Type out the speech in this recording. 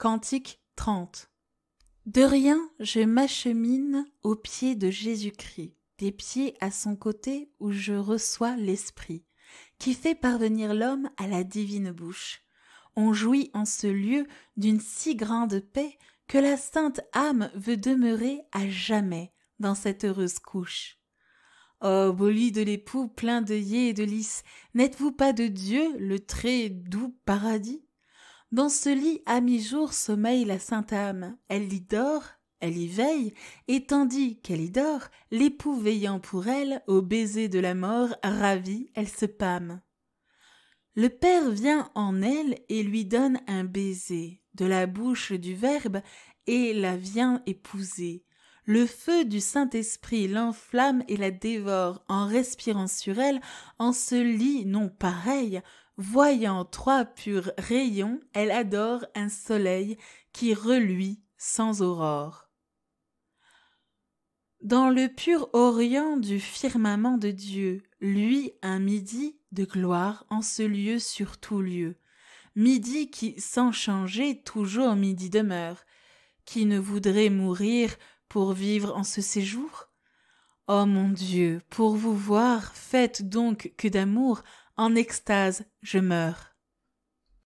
Cantique 30 De rien je m'achemine aux pieds de Jésus-Christ, des pieds à son côté où je reçois l'Esprit, qui fait parvenir l'homme à la divine bouche. On jouit en ce lieu d'une si grande paix que la sainte âme veut demeurer à jamais dans cette heureuse couche. Oh, beau lit de l'époux plein d'œillets et de lys, n'êtes-vous pas de Dieu le très doux paradis dans ce lit à mi-jour sommeille la sainte âme. Elle y dort, elle y veille, et tandis qu'elle y dort, l'époux veillant pour elle, au baiser de la mort, ravie, elle se pâme. Le Père vient en elle et lui donne un baiser, de la bouche du Verbe, et la vient épouser. Le feu du Saint-Esprit l'enflamme et la dévore en respirant sur elle, en ce lit non pareil. Voyant trois purs rayons, elle adore un soleil qui reluit sans aurore. Dans le pur orient du firmament de Dieu, lui un midi de gloire en ce lieu sur tout lieu. Midi qui, sans changer, toujours midi demeure, qui ne voudrait mourir pour vivre en ce séjour oh mon Dieu, pour vous voir, faites donc que d'amour, en extase, je meurs.